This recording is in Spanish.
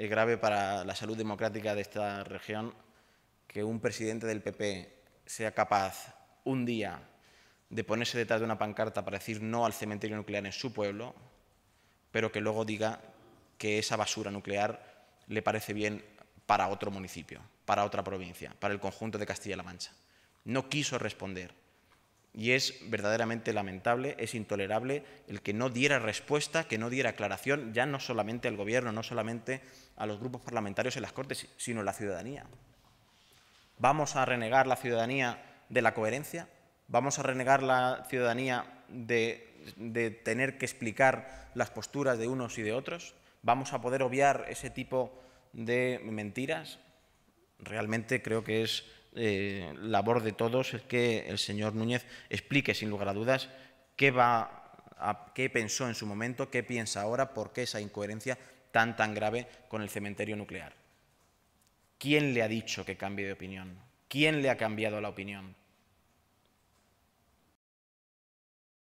es grave para la salud democrática de esta región que un presidente del PP sea capaz un día de ponerse detrás de una pancarta para decir no al cementerio nuclear en su pueblo, pero que luego diga que esa basura nuclear le parece bien para otro municipio, para otra provincia, para el conjunto de Castilla-La Mancha. No quiso responder y es verdaderamente lamentable, es intolerable el que no diera respuesta, que no diera aclaración, ya no solamente al Gobierno, no solamente a los grupos parlamentarios en las Cortes, sino a la ciudadanía. ¿Vamos a renegar la ciudadanía de la coherencia? ¿Vamos a renegar la ciudadanía de, de tener que explicar las posturas de unos y de otros? ¿Vamos a poder obviar ese tipo de mentiras? Realmente creo que es la eh, labor de todos es que el señor Núñez explique, sin lugar a dudas, qué, va a, qué pensó en su momento, qué piensa ahora, por qué esa incoherencia tan, tan grave con el cementerio nuclear. ¿Quién le ha dicho que cambie de opinión? ¿Quién le ha cambiado la opinión?